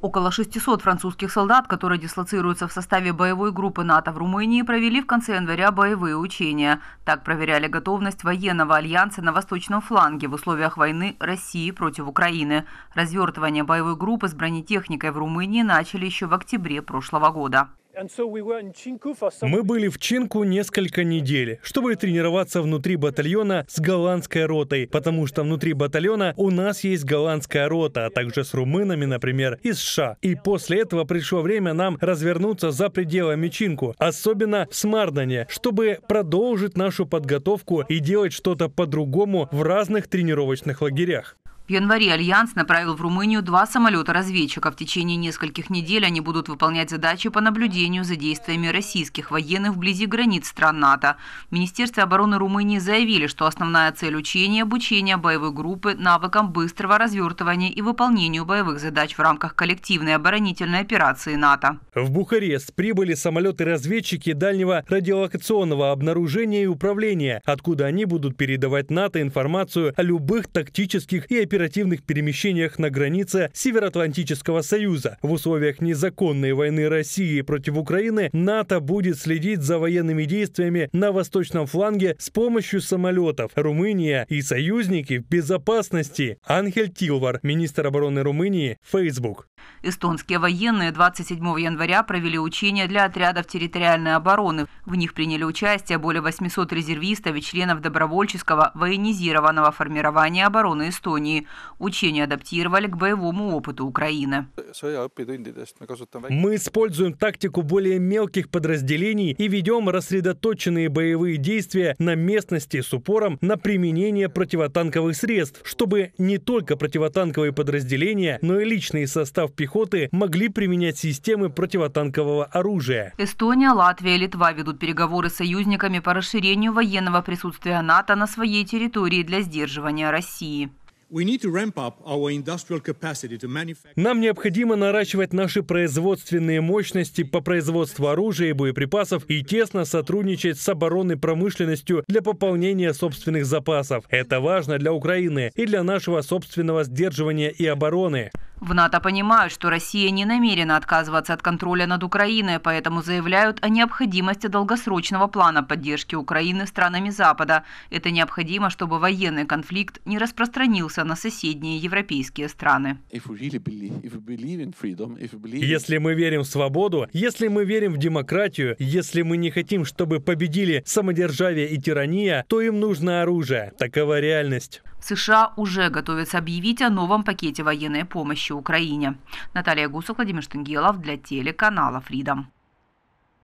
Около 600 французских солдат, которые дислоцируются в составе боевой группы НАТО в Румынии, провели в конце января боевые учения. Так проверяли готовность военного альянса на восточном фланге в условиях войны России против Украины. Развертывание боевой группы с бронетехникой в Румынии начали еще в октябре прошлого года. Мы были в Чинку несколько недель, чтобы тренироваться внутри батальона с голландской ротой, потому что внутри батальона у нас есть голландская рота, а также с румынами, например, и США. И после этого пришло время нам развернуться за пределами Чинку, особенно в Смардане, чтобы продолжить нашу подготовку и делать что-то по-другому в разных тренировочных лагерях. В январе Альянс направил в Румынию два самолета-разведчика. В течение нескольких недель они будут выполнять задачи по наблюдению за действиями российских военных вблизи границ стран НАТО. В Министерстве обороны Румынии заявили, что основная цель учения – обучение боевой группы навыкам быстрого развертывания и выполнению боевых задач в рамках коллективной оборонительной операции НАТО. В Бухарест прибыли самолеты-разведчики дальнего радиолокационного обнаружения и управления, откуда они будут передавать НАТО информацию о любых тактических и оперативных оперативных перемещениях на границе Североатлантического Союза. В условиях незаконной войны России против Украины НАТО будет следить за военными действиями на восточном фланге с помощью самолетов. Румыния и союзники в безопасности. Анхель Тилвар, министр обороны Румынии, Facebook. Эстонские военные 27 января провели учения для отрядов территориальной обороны. В них приняли участие более 800 резервистов и членов добровольческого военизированного формирования обороны Эстонии. Учения адаптировали к боевому опыту Украины. Мы используем тактику более мелких подразделений и ведем рассредоточенные боевые действия на местности с упором на применение противотанковых средств, чтобы не только противотанковые подразделения, но и личный состав пехоты могли применять системы противотанкового оружия. Эстония, Латвия и Литва ведут переговоры с союзниками по расширению военного присутствия НАТО на своей территории для сдерживания России. Нам необходимо наращивать наши производственные мощности по производству оружия и боеприпасов и тесно сотрудничать с оборонной промышленностью для пополнения собственных запасов. Это важно для Украины и для нашего собственного сдерживания и обороны. В НАТО понимают, что Россия не намерена отказываться от контроля над Украиной, поэтому заявляют о необходимости долгосрочного плана поддержки Украины странами Запада. Это необходимо, чтобы военный конфликт не распространился на соседние европейские страны. Если мы верим в свободу, если мы верим в демократию, если мы не хотим, чтобы победили самодержавие и тирания, то им нужно оружие. Такова реальность. США уже готовятся объявить о новом пакете военной помощи Украине. Наталья Гусок, Владимир Штангелов для телеканала Freedom.